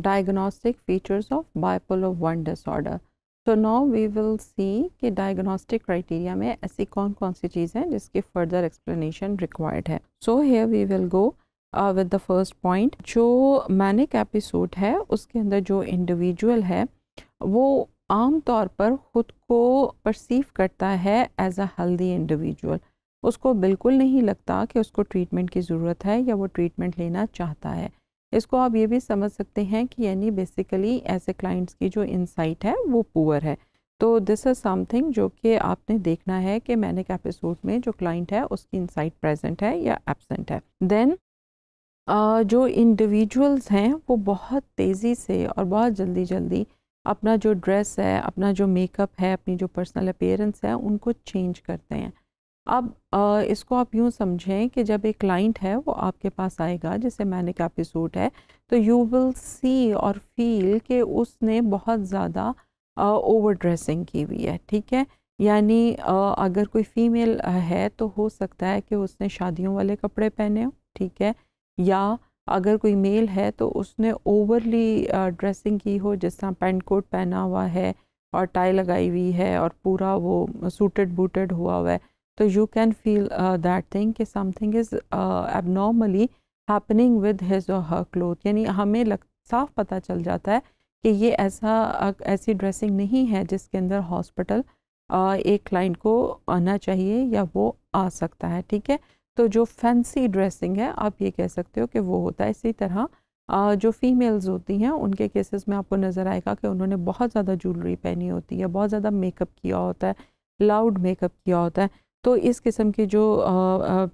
diagnostic features of bipolar one disorder. तो now we will see कि diagnostic criteria में ऐसी कौन कौन सी चीज़ें हैं जिसकी फर्दर एक्सप्लेनेशन रिक्वायर्ड है so here we will go with the first point जो मैनिक एपिसोड है उसके अंदर जो इंडिविजुअल है वो आम तौर पर ख़ुद को परसीव करता है एज अ हेल्दी इंडिविजुअल उसको बिल्कुल नहीं लगता कि उसको ट्रीटमेंट की ज़रूरत है या वो ट्रीटमेंट लेना चाहता है इसको आप ये भी समझ सकते हैं कि यानी बेसिकली ऐसे क्लाइंट्स की जो इंसाइट है वो पुअर है तो दिस इज़ समथिंग जो कि आपने देखना है कि मैंने एक एपिसोड में जो क्लाइंट है उसकी इंसाइट प्रेजेंट है या एबसेंट है देन uh, जो इंडिविजुअल्स हैं वो बहुत तेज़ी से और बहुत जल्दी जल्दी अपना जो ड्रेस है अपना जो मेकअप है अपनी जो पर्सनल अपेयरेंस है उनको चेंज करते हैं अब इसको आप यूँ समझें कि जब एक क्लाइंट है वो आपके पास आएगा जैसे मैंने का एपिसोड है तो यू विल सी और फील कि उसने बहुत ज़्यादा ओवर ड्रेसिंग की हुई है ठीक है यानी अगर कोई फ़ीमेल है तो हो सकता है कि उसने शादियों वाले कपड़े पहने हो ठीक है या अगर कोई मेल है तो उसने ओवरली ड्रेसिंग की हो जिस तरह पेंट कोट पहना हुआ है और टाई लगाई हुई है और पूरा वो सूटेड बूटेड हुआ हुआ है तो you can feel that thing कि something is abnormally happening with his और हर क्लोथ यानी हमें लग साफ पता चल जाता है कि ये ऐसा ऐसी ड्रेसिंग नहीं है जिसके अंदर हॉस्पिटल एक क्लाइंट को आना चाहिए या वो आ सकता है ठीक है तो जो फैंसी ड्रेसिंग है आप ये कह सकते हो कि वो होता है इसी तरह जो फीमेल्स होती हैं उनके केसेस में आपको नज़र आएगा कि उन्होंने बहुत ज़्यादा ज्वेलरी पहनी होती है बहुत ज़्यादा मेकअप किया होता है लाउड मेकअप किया होता है तो इस किस्म की जो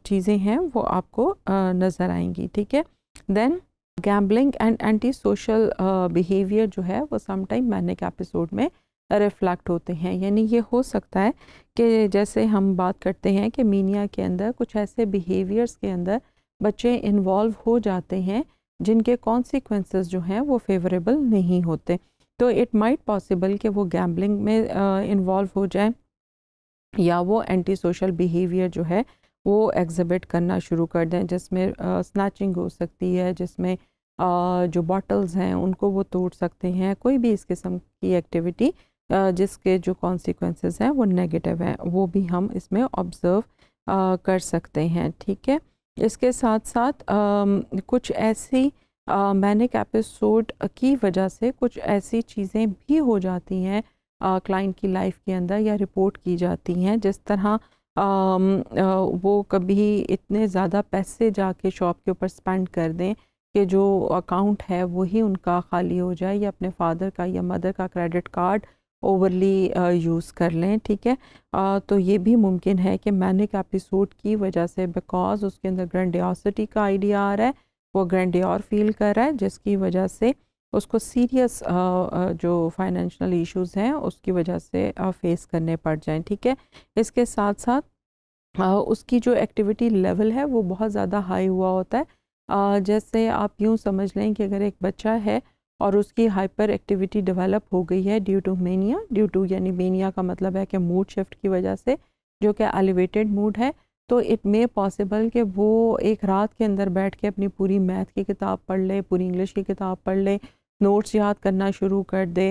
चीज़ें हैं वो आपको नज़र आएंगी ठीक है then gambling and anti social behaviour जो है वो समटाइम मैनिक एपिसोड में रिफ्लेक्ट होते हैं यानी ये हो सकता है कि जैसे हम बात करते हैं कि मीनिया के अंदर कुछ ऐसे बिहेवियर्स के अंदर बच्चे इन्वॉल्व हो जाते हैं जिनके कॉन्सिक्वेंसेस जो हैं वो फेवरेबल नहीं होते तो इट माइट पॉसिबल कि वो गैम्बलिंग में इन्वॉल्व uh, हो जाए या वो एंटी सोशल बिहेवियर जो है वो एग्जिबिट करना शुरू कर दें जिसमें स्नैचिंग हो सकती है जिसमें जो बॉटल्स हैं उनको वो तोड़ सकते हैं कोई भी इस किस्म की एक्टिविटी जिसके जो कॉन्सिक्वेंसेस हैं वो नेगेटिव हैं वो भी हम इसमें ऑब्ज़र्व कर सकते हैं ठीक है इसके साथ साथ आ, कुछ ऐसी मैनिक एपिसोड की वजह से कुछ ऐसी चीज़ें भी हो जाती हैं क्लाइंट की लाइफ के अंदर या रिपोर्ट की जाती हैं जिस तरह वो कभी इतने ज़्यादा पैसे जाके शॉप के ऊपर स्पेंड कर दें कि जो अकाउंट है वही उनका खाली हो जाए या अपने फादर का या मदर का क्रेडिट कार्ड ओवरली यूज़ कर लें ठीक है आ, तो ये भी मुमकिन है कि मैनिक एपिसोड की वजह से बिकॉज उसके अंदर ग्रैंडियोसिटी का आइडिया आ रहा है वो ग्रैंडियोर फील कर रहा है जिसकी वजह से उसको सीरियस जो फाइनेंशियल इश्यूज हैं उसकी वजह से फेस करने पड़ जाएं ठीक है इसके साथ साथ उसकी जो एक्टिविटी लेवल है वो बहुत ज़्यादा हाई हुआ होता है जैसे आप यूँ समझ लें कि अगर एक बच्चा है और उसकी हाइपर एक्टिविटी डेवलप हो गई है due to mania due to यानी मेनिया का मतलब है कि मूड शिफ्ट की वजह से जो कि एलिवेटेड मूड है तो इट मे पॉसिबल कि वो एक रात के अंदर बैठ के अपनी पूरी मैथ की किताब पढ़ ले पूरी इंग्लिश की किताब पढ़ ले नोट्स याद करना शुरू कर दे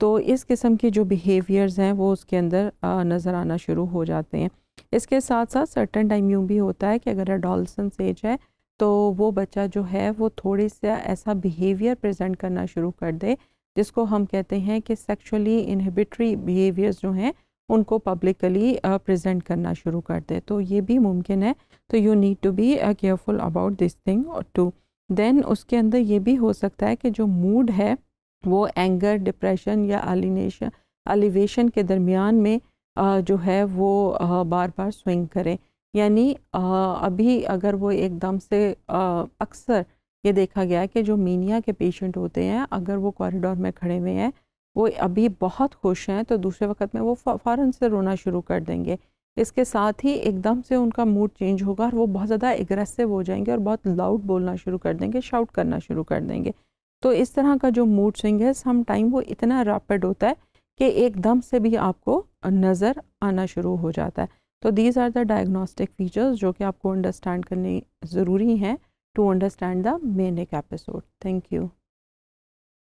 तो इस किस्म के जो बिहेवियर्स हैं वो उसके अंदर नज़र आना शुरू हो जाते हैं इसके साथ साथ सर्टन टाइम यूँ भी होता है कि अगर अडोलसन एज है तो वो बच्चा जो है वो थोड़ी सा ऐसा बिहेवियर प्रेजेंट करना शुरू कर दे जिसको हम कहते हैं कि सेक्सुअली इनहिबिटरी बिहेवियर्स जो हैं उनको पब्लिकली प्रेजेंट करना शुरू कर दे तो ये भी मुमकिन है तो you need to be careful about this thing too then उसके अंदर ये भी हो सकता है कि जो मूड है वो एंगर डिप्रेशन या अलिनेशन अलिवेशन के दरमियान में आ, जो है वो आ, बार बार स्विंग करें यानी अभी अगर वो एकदम से अक्सर ये देखा गया है कि जो मीनिया के पेशेंट होते हैं अगर वो कॉरिडोर में खड़े हुए हैं वो अभी बहुत खुश हैं तो दूसरे वक्त में वो फ़ौर से रोना शुरू कर देंगे इसके साथ ही एकदम से उनका मूड चेंज होगा और वो बहुत ज़्यादा एग्रेसिव हो जाएंगे और बहुत लाउड बोलना शुरू कर देंगे शाउट करना शुरू कर देंगे तो इस तरह का जो मूड स्विंग है सम टाइम वो इतना रैपिड होता है कि एकदम से भी आपको नज़र आना शुरू हो जाता है तो these are the diagnostic features जो कि आपको अंडरस्टैंड करनी ज़रूरी हैं to understand the manic episode thank you